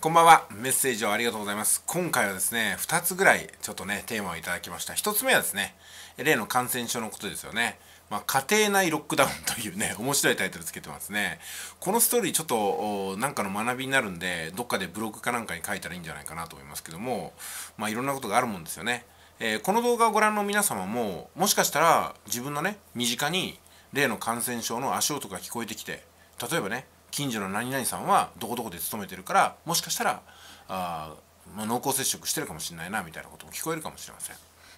こんばんは。メッセージをありがとうございます。今回はですね、2つぐらいちょっとね、テーマをいただきました。1つ目はですね、例の感染症のことですよね。まあ、家庭内ロックダウン というね、面白いタイトルつけてますね。このストーリーちょっと、なんかの学びになるんで、どっかでブログかなんかに書いたらいいんじゃないかなと思いますけども、まあ、いろんなことがあるもんですよね。えー、この動画をご覧の皆様も、もしかしたら自分のね、身近に例の感染症の足音が聞こえてきて、例えばね、近所の何々さんはどこどこで勤めてるからもしかしたらあ、まあ、濃厚接触してるかもしれないなみたいなことも聞こえるかもしれません。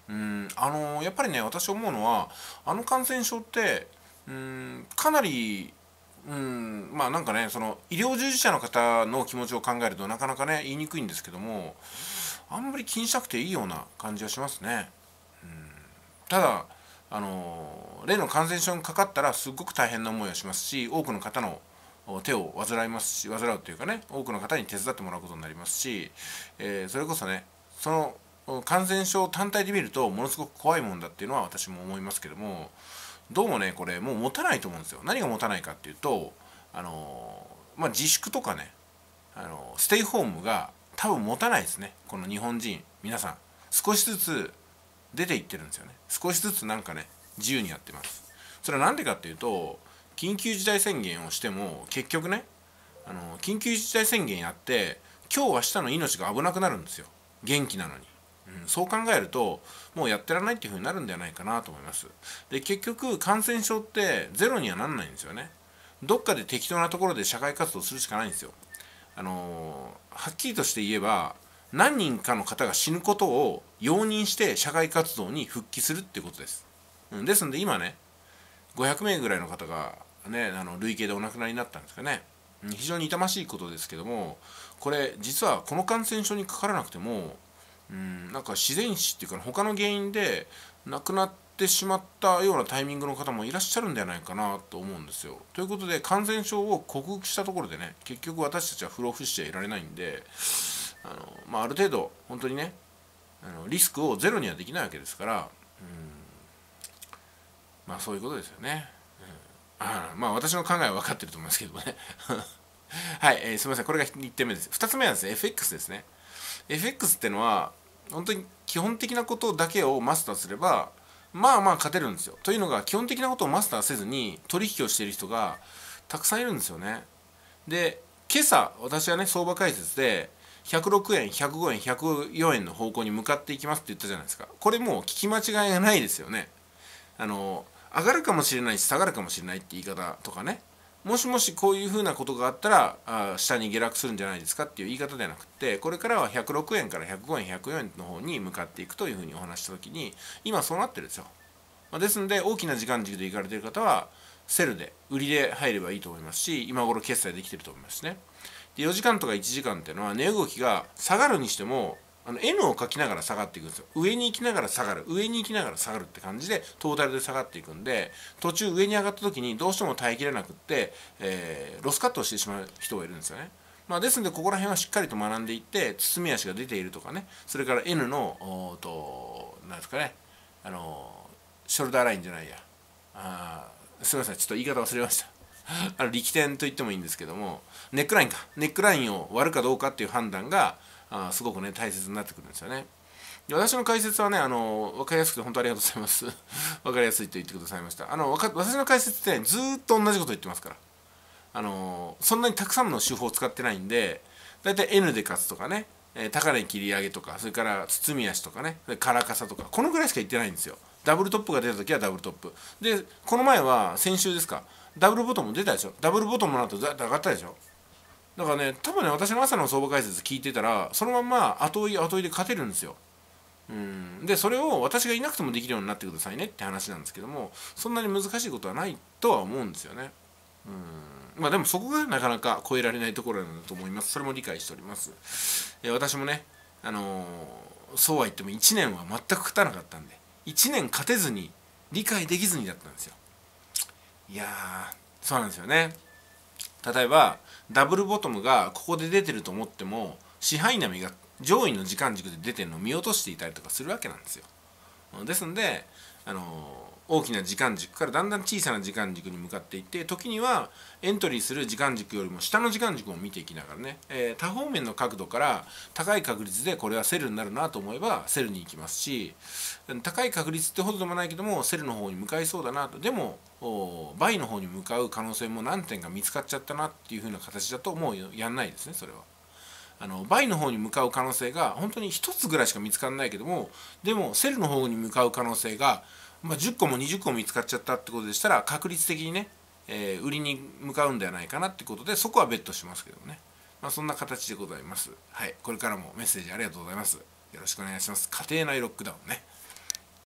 うんあのー、やっぱりね私思うのはあの感染症ってうんかなりうんまあなんかねその医療従事者の方の気持ちを考えるとなかなかね言いにくいんですけどもあんまり気にしなくていいような感じはしますね。うんただあの例の感染症にかかったらすっごく大変な思いをしますし多くの方の手を患いますし煩うというかね多くの方に手伝ってもらうことになりますし、えー、それこそねその感染症単体で見るとものすごく怖いもんだっていうのは私も思いますけどもどうもねこれもう持たないと思うんですよ何が持たないかっていうとあのまあ、自粛とかねあのステイホームが多分持たないですねこの日本人皆さん少しずつ出ていってるんですよね少しずつなんかね自由にやってますそれは何でかっていうと緊急事態宣言をしても結局ねあの緊急事態宣言やって今日明日の命が危なくなるんですよ元気なのに、うん、そう考えるともうやってらないっていう風になるんじゃないかなと思いますで結局感染症ってゼロにはなんないんですよねどっかで適当なところで社会活動するしかないんですよあのはっきりとして言えば何人かの方が死ぬことを容認して社会活動に復帰するっていうことです、うん、ですので今ね500名ぐらいの方がねあの累計でお亡くなりになったんですかね非常に痛ましいことですけどもこれ実はこの感染症にかからなくてもうんなんか自然死っていうか他の原因で亡くなってしまったようなタイミングの方もいらっしゃるんじゃないかなと思うんですよ。ということで感染症を克服したところでね結局私たちは不老不死じゃいられないんであの、まあ、ある程度本当にねあのリスクをゼロにはできないわけですから、うん、まあそういうことですよね。うんあまあ私の考えは分かってると思いますけどもね はい、えー、すみませんこれが1点目です2つ目はですね FX ですね FX ってのは本当に基本的なことだけをマスターすればまあまあ勝てるんですよというのが基本的なことをマスターせずに取引をしている人がたくさんいるんですよねで今朝私はね相場解説で106円105円104円の方向に向かっていきますって言ったじゃないですかこれもう聞き間違いがないですよねあのー上がるかもしれないし下がるかもしれないって言い方とかねもしもしこういうふうなことがあったらあ下に下落するんじゃないですかっていう言い方ではなくてこれからは106円から105円104円の方に向かっていくというふうにお話した時に今そうなってるんですよ、まあ、ですので大きな時間軸で行かれてる方はセルで売りで入ればいいと思いますし今頃決済できてると思いますねで4時間とか1時間っていうのは値動きが下がるにしてもあの N を書きながら下がっていくんですよ上に行きながら下がる上に行きながら下がるって感じでトータルで下がっていくんで途中上に上がった時にどうしても耐えきれなくって、えー、ロスカットをしてしまう人がいるんですよね。まあ、ですのでここら辺はしっかりと学んでいって包み足が出ているとかねそれから N のおとなんですかねあのショルダーラインじゃないやあすみませんちょっと言い方忘れました あの力点と言ってもいいんですけどもネックラインかネックラインを割るかどうかっていう判断があすごくね大切になってくるんですよね。で私の解説はねあの分かりやすくて本当ありがとうございます分 かりやすいと言ってくださいましたあの私の解説って、ね、ずっと同じこと言ってますからあのそんなにたくさんの手法を使ってないんでだいたい N で勝つとかねえ高値切り上げとかそれから包み足とかねからかさとかこのぐらいしか言ってないんですよダブルトップが出た時はダブルトップでこの前は先週ですかダブルボトム出たでしょダブルボトムの後だって上がったでしょだからね多分ね私の朝の相場解説聞いてたらそのまんま後追い後追いで勝てるんですようんでそれを私がいなくてもできるようになってくださいねって話なんですけどもそんなに難しいことはないとは思うんですよねうんまあでもそこがなかなか超えられないところなんだと思いますそれも理解しております私もねあのー、そうは言っても1年は全く勝たなかったんで1年勝てずに理解できずにだったんですよいやそうなんですよね例えばダブルボトムがここで出てると思っても支配波が上位の時間軸で出てるのを見落としていたりとかするわけなんですよ。ですのであの大きな時間軸からだんだん小さな時間軸に向かっていって時にはエントリーする時間軸よりも下の時間軸を見ていきながらね、えー、多方面の角度から高い確率でこれはセルになるなと思えばセルに行きますし高い確率ってほどでもないけどもセルの方に向かいそうだなとでも倍の方に向かう可能性も何点か見つかっちゃったなっていう風な形だともうやんないですねそれは。あのバイの方に向かう可能性が本当に1つぐらいしか見つからないけどもでもセルの方に向かう可能性が、まあ、10個も20個も見つかっちゃったってことでしたら確率的にね、えー、売りに向かうんではないかなってことでそこは別途しますけどもね、まあ、そんな形でございますはいこれからもメッセージありがとうございますよろしくお願いします家庭内ロックダウンね